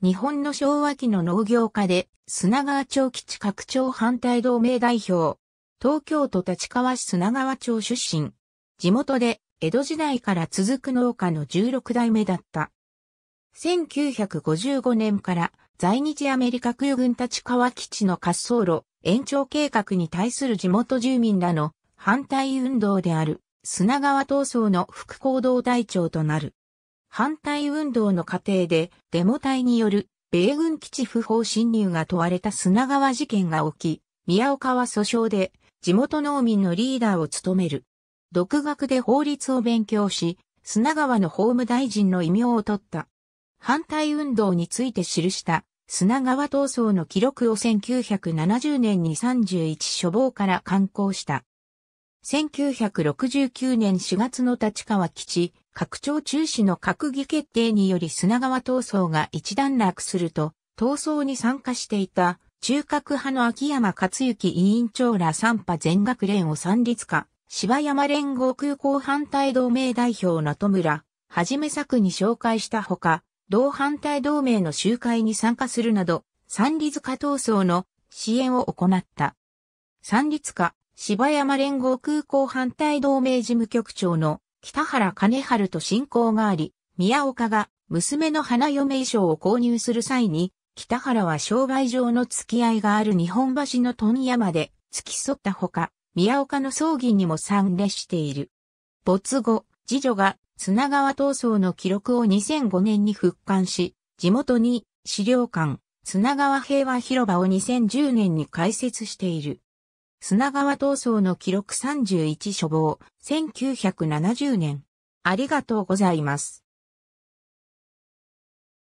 日本の昭和期の農業家で、砂川町基地拡張反対同盟代表。東京都立川市砂川町出身。地元で、江戸時代から続く農家の16代目だった。1955年から在日アメリカ空軍立川基地の滑走路延長計画に対する地元住民らの反対運動である砂川闘争の副行動隊長となる。反対運動の過程でデモ隊による米軍基地不法侵入が問われた砂川事件が起き、宮岡は訴訟で地元農民のリーダーを務める。独学で法律を勉強し、砂川の法務大臣の異名を取った。反対運動について記した砂川闘争の記録を1970年に31書房から刊行した。1969年4月の立川基地、拡張中止の閣議決定により砂川闘争が一段落すると、闘争に参加していた中核派の秋山克行委員長ら三派全学連を三立化、芝山連合空港反対同盟代表の戸村、はじめ作に紹介したほか、同反対同盟の集会に参加するなど、三立化闘争の支援を行った。三立化、芝山連合空港反対同盟事務局長の北原金春と親交があり、宮岡が娘の花嫁衣装を購入する際に、北原は商売上の付き合いがある日本橋の富山で付き添ったほか、宮岡の葬儀にも参列している。没後、次女が綱川闘争の記録を2005年に復刊し、地元に資料館、綱川平和広場を2010年に開設している。砂川闘争の記録31書房、1970年。ありがとうございます。